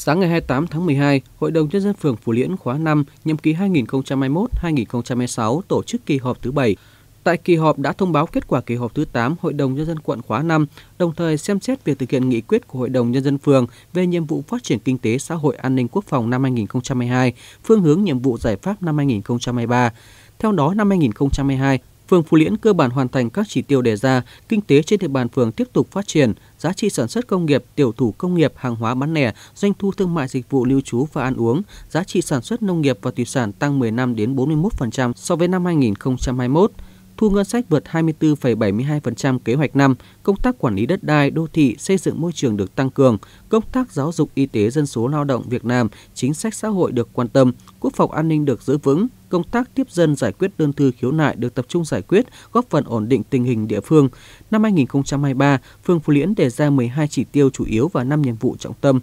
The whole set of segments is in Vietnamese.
Sáng ngày 28 tháng 12, Hội đồng Nhân dân phường Phú Liễn khóa 5, nhiệm kỳ 2021-2026 tổ chức kỳ họp thứ 7. Tại kỳ họp đã thông báo kết quả kỳ họp thứ 8 Hội đồng Nhân dân quận khóa 5, đồng thời xem xét việc thực hiện nghị quyết của Hội đồng Nhân dân phường về nhiệm vụ phát triển kinh tế xã hội an ninh quốc phòng năm 2022, phương hướng nhiệm vụ giải pháp năm 2023. Theo đó, năm 2022, phường Phú Liễn cơ bản hoàn thành các chỉ tiêu đề ra, kinh tế trên địa bàn phường tiếp tục phát triển, giá trị sản xuất công nghiệp, tiểu thủ công nghiệp, hàng hóa bán lẻ, doanh thu thương mại dịch vụ lưu trú và ăn uống, giá trị sản xuất nông nghiệp và thủy sản tăng 15 đến 41% so với năm 2021 thu ngân sách vượt 24,72% kế hoạch năm, công tác quản lý đất đai, đô thị, xây dựng môi trường được tăng cường, công tác giáo dục y tế dân số lao động Việt Nam, chính sách xã hội được quan tâm, quốc phòng an ninh được giữ vững, công tác tiếp dân giải quyết đơn thư khiếu nại được tập trung giải quyết, góp phần ổn định tình hình địa phương. Năm 2023, phường Phú Liễn đề ra 12 chỉ tiêu chủ yếu và 5 nhiệm vụ trọng tâm.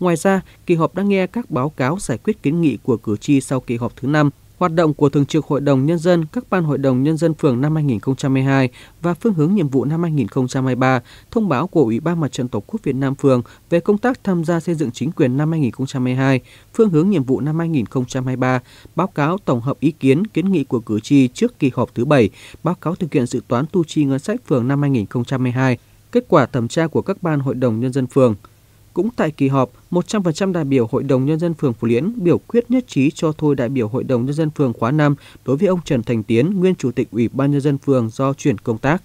Ngoài ra, kỳ họp đã nghe các báo cáo giải quyết kiến nghị của cử tri sau kỳ họp thứ 5 hoạt động của Thường trực Hội đồng Nhân dân, các ban Hội đồng Nhân dân phường năm 2022 và phương hướng nhiệm vụ năm 2023, thông báo của Ủy ban Mặt trận Tổ quốc Việt Nam phường về công tác tham gia xây dựng chính quyền năm 2022, phương hướng nhiệm vụ năm 2023, báo cáo tổng hợp ý kiến kiến nghị của cử tri trước kỳ họp thứ 7, báo cáo thực hiện dự toán tu chi ngân sách phường năm 2022, kết quả thẩm tra của các ban Hội đồng Nhân dân phường – cũng tại kỳ họp, 100% đại biểu Hội đồng Nhân dân phường Phú Liễn biểu quyết nhất trí cho thôi đại biểu Hội đồng Nhân dân phường khóa 5 đối với ông Trần Thành Tiến, nguyên Chủ tịch Ủy ban Nhân dân phường do chuyển công tác.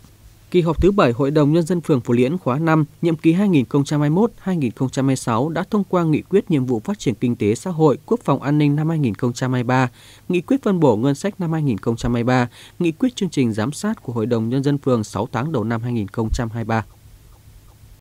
Kỳ họp thứ 7 Hội đồng Nhân dân phường Phú Liễn khóa 5, nhiệm kỳ 2021-2026 đã thông qua nghị quyết nhiệm vụ phát triển kinh tế xã hội, quốc phòng an ninh năm 2023, nghị quyết phân bổ ngân sách năm 2023, nghị quyết chương trình giám sát của Hội đồng Nhân dân phường 6 tháng đầu năm 2023.